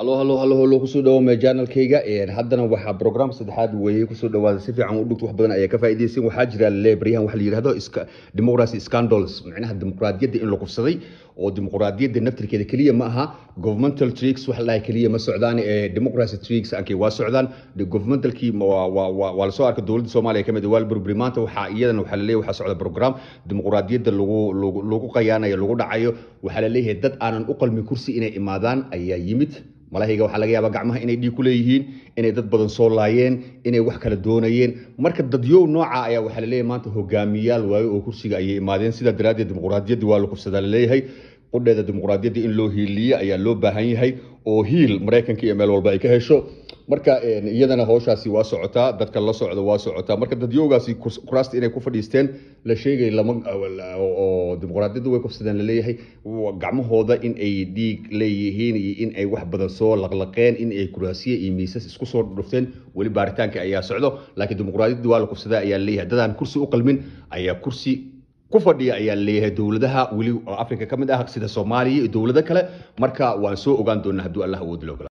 halo halo halo halo kusoo dhawaame janalkayga haddana waxaa brogram saddexaad weeye kusoo dhawaada si fiican u wax badan ayaa ka faa'iidaysan waxaa jira leebaryahan waxa la yidhahdo democracy scandals micnaha dimuqraadiyadda in la kufsaday oo dimuqraadiyadda naftirkeeda keliya ma aha governmental tricks wax lahay keliya ma socdaan ee eh, democracy tricks ankay waa socdaan governmentalkii waa la soo dowladda soomaaliya kamid ah waa burburi maanta waxaa iyadana waxaa laleeyahay waxaa socda program dimuqraadiyadda lagu lagu qayaanayo lagu dhacayo waxaa laleeyahay dad aanan u qalmin kursi inay imaadaan ayaa yimid malahayga waxaa laga yaabaa gacmaha inay dhiig ku leeyihiin inay dad badan soo laayeen inay wax kala doonayeen marka dadyow nooca ayaa waxaa laleeyahay maanta hogaamiyaal waaye oo kursiga ayay imaadeen sidaa daraaddeed dimuqraadiyaddii waa la kufsadaa laleeyahay qudheeda dimuqraadiyaddii in loo hiiliye ayaa loo baahan yahay oo hiil maraykanka iyo meel walba ay ka hesho marka eh, iyadana howshaasi waa socotaa dadka la socda waa socotaa marka dadyoogaasi kuraasta inay ku fadhiisteen la sheegay lama ah, dimuqraadiyaddu way kufsadeen laleeyahay gacmahooda in ay dhiig leeyihiin iyo in ay wax badan soo laqlaqeen in ay kuraasiya iyo miisas isku soo dhufteen weli baaritaanka ayaa socdo laakiin dimuqraadiyadda waa la kufsadaa ayaa laleeyahay haddadaan kursi u qalmin ayaa kursi ku fadhiya ayaa leeyahay dowladaha weli oo afrika ka mid ah sida soomaaliya iyo dowlado kale marka waan soo ogaan doonaa hadduu allah awood loo